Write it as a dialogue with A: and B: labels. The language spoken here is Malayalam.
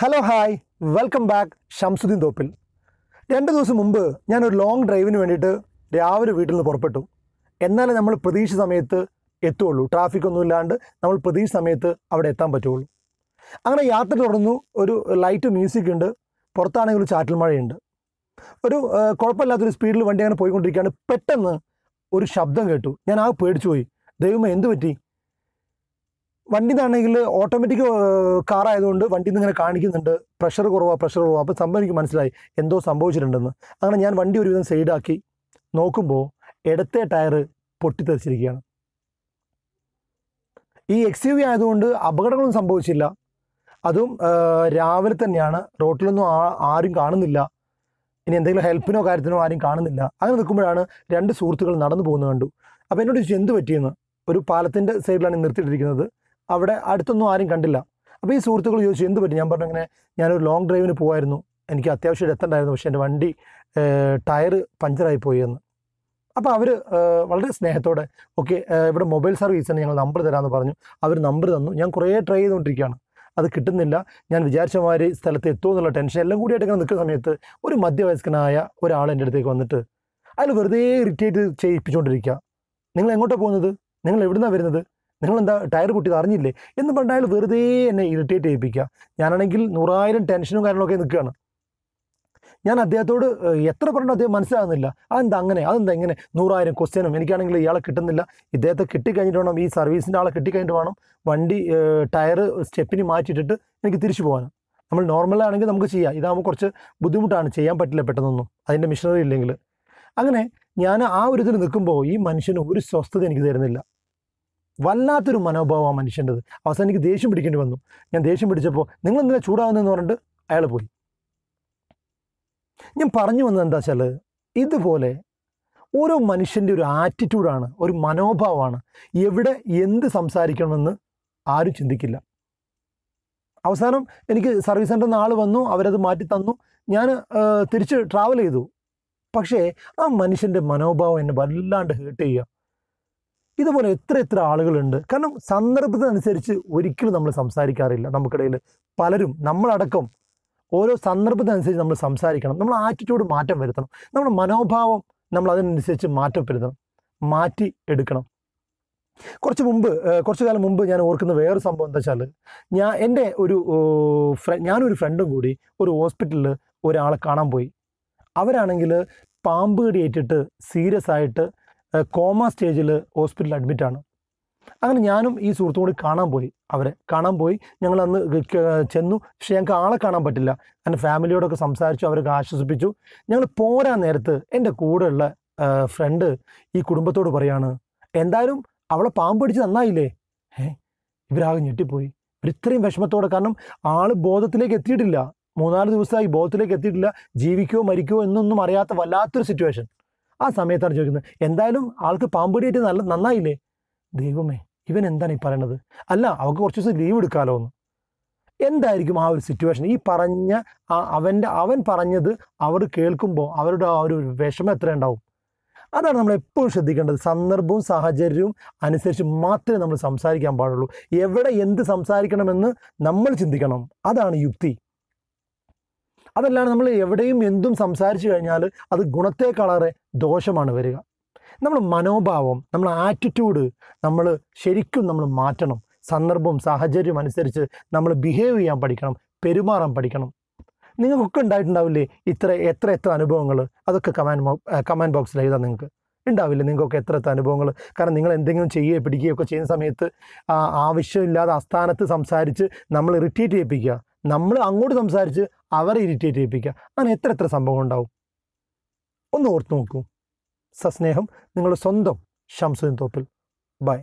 A: hello hi welcome back Shamsuddin Thoppil രണ്ട് ദിവസം മുമ്പ് ഞാനൊരു ലോങ് ഡ്രൈവിന് വേണ്ടിയിട്ട് രാവിലെ വീട്ടിൽ നിന്ന് പുറപ്പെട്ടു എന്നാലേ നമ്മൾ പ്രതീക്ഷ സമയത്ത് എത്തുള്ളൂ ട്രാഫിക് ഒന്നും ഇല്ലാണ്ട് നമ്മൾ പ്രതീക്ഷ സമയത്ത് അവിടെ എത്താൻ പറ്റുള്ളൂ അങ്ങനെ യാത്ര തുടർന്നു ഒരു ലൈറ്റ് മ്യൂസിക് ഉണ്ട് പുറത്താണെങ്കിൽ ഒരു ചാറ്റൽ മഴയുണ്ട് ഒരു കുഴപ്പമില്ലാത്തൊരു സ്പീഡിൽ വണ്ടി അങ്ങനെ പോയിക്കൊണ്ടിരിക്കുകയാണ് പെട്ടെന്ന് ഒരു ശബ്ദം കേട്ടു ഞാൻ ആ പേടിച്ചു പോയി ദൈവമേ എന്ത് പറ്റി വണ്ടി ആണെങ്കിൽ ഓട്ടോമാറ്റിക് കാർ ആയതുകൊണ്ട് വണ്ടി നിന്ന് ഇങ്ങനെ കാണിക്കുന്നുണ്ട് പ്രഷർ കുറവാ പ്രഷർ കുറവാ അപ്പോൾ സംഭവം എനിക്ക് മനസ്സിലായി എന്തോ സംഭവിച്ചിട്ടുണ്ടെന്ന് അങ്ങനെ ഞാൻ വണ്ടി ഒരുവിധം സൈഡാക്കി നോക്കുമ്പോൾ ഇടത്തെ ടയർ പൊട്ടിത്തെറിച്ചിരിക്കുകയാണ് ഈ എക്സ് യു വി ആയതുകൊണ്ട് അപകടങ്ങളൊന്നും സംഭവിച്ചില്ല അതും രാവിലെ തന്നെയാണ് റോട്ടിലൊന്നും ആരും കാണുന്നില്ല ഇനി എന്തെങ്കിലും ഹെൽപ്പിനോ കാര്യത്തിനോ ആരും കാണുന്നില്ല അങ്ങനെ നിൽക്കുമ്പോഴാണ് രണ്ട് സുഹൃത്തുക്കൾ നടന്നു പോകുന്നത് കണ്ടു അപ്പോൾ എന്നോട് ചോദിച്ചു എന്ത് പറ്റിയെന്ന് ഒരു പാലത്തിൻ്റെ സൈഡിലാണ് നിർത്തിയിട്ടിരിക്കുന്നത് അവിടെ അടുത്തൊന്നും ആരും കണ്ടില്ല അപ്പോൾ ഈ സുഹൃത്തുക്കൾ ചോദിച്ചു എന്ത് പറ്റി ഞാൻ പറഞ്ഞു ഇങ്ങനെ ഞാനൊരു ലോങ് ഡ്രൈവിന് പോകായിരുന്നു എനിക്ക് അത്യാവശ്യം എത്തണ്ടായിരുന്നു പക്ഷേ എൻ്റെ വണ്ടി ടയർ പഞ്ചറായി പോയി എന്ന് അപ്പോൾ അവർ വളരെ സ്നേഹത്തോടെ ഓക്കെ ഇവിടെ മൊബൈൽ സർവീസിന് ഞങ്ങൾ നമ്പർ തരാമെന്ന് പറഞ്ഞു അവർ നമ്പർ തന്നു ഞാൻ കുറേ ട്രൈ ചെയ്തുകൊണ്ടിരിക്കുകയാണ് അത് കിട്ടുന്നില്ല ഞാൻ വിചാരിച്ച സ്ഥലത്ത് എത്തുമോ എന്നുള്ള ടെൻഷൻ എല്ലാം ആയിട്ട് ഇങ്ങനെ നിൽക്കുന്ന സമയത്ത് ഒരു മധ്യവയസ്കനായ ഒരാൾ എൻ്റെ അടുത്തേക്ക് വന്നിട്ട് അതിൽ വെറുതെ ഇറിറ്റേറ്റ് ചെയ്യിപ്പിച്ചുകൊണ്ടിരിക്കുക നിങ്ങൾ എങ്ങോട്ടാണ് പോകുന്നത് നിങ്ങൾ എവിടുന്നാണ് വരുന്നത് നിങ്ങളെന്താ ടയർ കുട്ടി അറിഞ്ഞില്ലേ എന്ന് പറഞ്ഞാൽ അയാൾ വെറുതെ എന്നെ ഇറിറ്റേറ്റ് ചെയ്യിപ്പിക്കുക ഞാനാണെങ്കിൽ നൂറായിരം ടെൻഷനും കാര്യങ്ങളൊക്കെ നിൽക്കുകയാണ് ഞാൻ അദ്ദേഹത്തോട് എത്ര പറഞ്ഞോ അദ്ദേഹം മനസ്സിലാകുന്നില്ല അതെന്താ അങ്ങനെ അതെന്താ എങ്ങനെ നൂറായിരം ക്വസ്റ്റ്യനും എനിക്കാണെങ്കിൽ ഇയാളെ കിട്ടുന്നില്ല ഇദ്ദേഹത്തെ കിട്ടിക്കഴിഞ്ഞിട്ട് വേണം ഈ സർവീസിൻ്റെ ആളെ കിട്ടിക്കഴിഞ്ഞിട്ട് വേണം വണ്ടി ടയർ സ്റ്റെപ്പിന് മാറ്റിയിട്ടിട്ട് എനിക്ക് തിരിച്ചു പോകാനും നമ്മൾ നോർമലാണെങ്കിൽ നമുക്ക് ചെയ്യാം ഇതാകുമ്പോൾ കുറച്ച് ബുദ്ധിമുട്ടാണ് ചെയ്യാൻ പറ്റില്ല പെട്ടെന്നൊന്നും അതിൻ്റെ മിഷനറി ഇല്ലെങ്കിൽ അങ്ങനെ ഞാൻ ആ ഒരു ഇതിൽ നിൽക്കുമ്പോൾ ഈ മനുഷ്യന് ഒരു സ്വസ്ഥത എനിക്ക് തരുന്നില്ല വല്ലാത്തൊരു മനോഭാവമാണ് മനുഷ്യൻ്റെത് അവസാനം എനിക്ക് ദേഷ്യം പിടിക്കേണ്ടി വന്നു ഞാൻ ദേഷ്യം പിടിച്ചപ്പോൾ നിങ്ങൾ എന്തിനാ ചൂടാവുന്നതെന്ന് പറഞ്ഞിട്ട് അയാൾ പോയി ഞാൻ പറഞ്ഞു വന്നത് എന്താ വെച്ചാൽ ഇതുപോലെ ഓരോ മനുഷ്യൻ്റെ ഒരു ആറ്റിറ്റ്യൂഡാണ് ഒരു മനോഭാവമാണ് എവിടെ എന്ത് സംസാരിക്കണമെന്ന് ആരും ചിന്തിക്കില്ല അവസാനം എനിക്ക് സർവീസ് സെൻ്ററിൽ നിന്ന് ആൾ വന്നു അവരത് മാറ്റി തന്നു ഞാൻ തിരിച്ച് ട്രാവൽ ചെയ്തു പക്ഷേ ആ മനുഷ്യൻ്റെ മനോഭാവം എന്നെ വല്ലാണ്ട് ഹേർട്ട് ചെയ്യുക ഇതുപോലെ എത്ര എത്ര ആളുകളുണ്ട് കാരണം സന്ദർഭത്തിനനുസരിച്ച് ഒരിക്കലും നമ്മൾ സംസാരിക്കാറില്ല നമുക്കിടയിൽ പലരും നമ്മളടക്കം ഓരോ സന്ദർഭത്തിനനുസരിച്ച് നമ്മൾ സംസാരിക്കണം നമ്മൾ ആറ്റിറ്റ്യൂഡ് മാറ്റം വരുത്തണം നമ്മുടെ മനോഭാവം നമ്മൾ അതിനനുസരിച്ച് മാറ്റം വരുത്തണം മാറ്റി എടുക്കണം കുറച്ച് മുമ്പ് കുറച്ച് കാലം മുമ്പ് ഞാൻ ഓർക്കുന്ന വേറൊരു സംഭവം എന്താ വെച്ചാൽ ഞാൻ എൻ്റെ ഒരു ഫ്ര ഞാനൊരു ഫ്രണ്ടും കൂടി ഒരു ഹോസ്പിറ്റലിൽ ഒരാളെ കാണാൻ പോയി അവരാണെങ്കിൽ പാമ്പ് ഏറ്റിട്ട് സീരിയസ് ആയിട്ട് കോമ സ്റ്റേജിൽ ഹോസ്പിറ്റലിൽ അഡ്മിറ്റാണ് അങ്ങനെ ഞാനും ഈ സുഹൃത്തും കൂടി കാണാൻ പോയി അവരെ കാണാൻ പോയി ഞങ്ങൾ അന്ന് ചെന്നു പക്ഷെ ഞങ്ങൾക്ക് ആളെ കാണാൻ പറ്റില്ല എൻ്റെ ഫാമിലിയോടൊക്കെ സംസാരിച്ചു അവരൊക്കെ ആശ്വസിപ്പിച്ചു ഞങ്ങൾ പോരാ നേരത്ത് എൻ്റെ കൂടെയുള്ള ഫ്രണ്ട് ഈ കുടുംബത്തോട് പറയാണ് എന്തായാലും അവളെ പാമ്പ് പിടിച്ച് നന്നായില്ലേ ഏ ഇവരാകെ ഞെട്ടിപ്പോയി ഇത്രയും വിഷമത്തോടെ കാരണം ആൾ ബോധത്തിലേക്ക് എത്തിയിട്ടില്ല മൂന്നാല് ദിവസമായി ബോധത്തിലേക്ക് എത്തിയിട്ടില്ല ജീവിക്കോ മരിക്കോ എന്നൊന്നും അറിയാത്ത വല്ലാത്തൊരു സിറ്റുവേഷൻ ആ സമയത്താണ് ചോദിക്കുന്നത് എന്തായാലും ആൾക്ക് പാമ്പടിയായിട്ട് നല്ല നന്നായില്ലേ ദൈവമേ ഇവൻ എന്താണ് ഈ പറയണത് അല്ല അവൾക്ക് കുറച്ച് ദിവസം ലീവ് എടുക്കാമല്ലോ എന്ന് എന്തായിരിക്കും ആ ഒരു സിറ്റുവേഷൻ ഈ പറഞ്ഞ ആ അവൻ്റെ അവൻ പറഞ്ഞത് അവർ കേൾക്കുമ്പോൾ അവരുടെ ആ ഒരു വിഷമം എത്ര ഉണ്ടാവും അതാണ് നമ്മൾ എപ്പോഴും ശ്രദ്ധിക്കേണ്ടത് സന്ദർഭവും സാഹചര്യവും അനുസരിച്ച് മാത്രമേ നമ്മൾ സംസാരിക്കാൻ പാടുള്ളൂ എവിടെ എന്ത് സംസാരിക്കണമെന്ന് നമ്മൾ ചിന്തിക്കണം അതാണ് യുക്തി അതല്ലാതെ നമ്മൾ എവിടെയും എന്തും സംസാരിച്ചു കഴിഞ്ഞാൽ അത് ഗുണത്തെക്കാളേറെ ദോഷമാണ് വരിക നമ്മൾ മനോഭാവം നമ്മൾ ആറ്റിറ്റ്യൂഡ് നമ്മൾ ശരിക്കും നമ്മൾ മാറ്റണം സന്ദർഭവും സാഹചര്യവും അനുസരിച്ച് നമ്മൾ ബിഹേവ് ചെയ്യാൻ പഠിക്കണം പെരുമാറാൻ പഠിക്കണം നിങ്ങൾക്കൊക്കെ ഉണ്ടായിട്ടുണ്ടാവില്ലേ ഇത്ര എത്ര എത്ര അനുഭവങ്ങൾ അതൊക്കെ കമാൻഡ് കമാൻഡ് ബോക്സിൽ എഴുതാം നിങ്ങൾക്ക് ഉണ്ടാവില്ല നിങ്ങൾക്കൊക്കെ എത്ര എത്ര അനുഭവങ്ങൾ കാരണം നിങ്ങൾ എന്തെങ്കിലും ചെയ്യുകയോ പിടിക്കുകയോ ഒക്കെ ചെയ്യുന്ന സമയത്ത് ആവശ്യമില്ലാതെ ആസ്ഥാനത്ത് സംസാരിച്ച് നമ്മൾ ഇറിറ്റേറ്റ് ചെയ്യിപ്പിക്കുക നമ്മൾ അങ്ങോട്ട് സംസാരിച്ച് അവർ ഇറിറ്റേറ്റ് ചെയ്യിപ്പിക്കുക അങ്ങനെ എത്ര എത്ര സംഭവം ഉണ്ടാവും ഒന്ന് ഓർത്ത് നോക്കൂ സസ്നേഹം നിങ്ങളുടെ സ്വന്തം ശംസുദിൻ തോപ്പിൽ ബൈ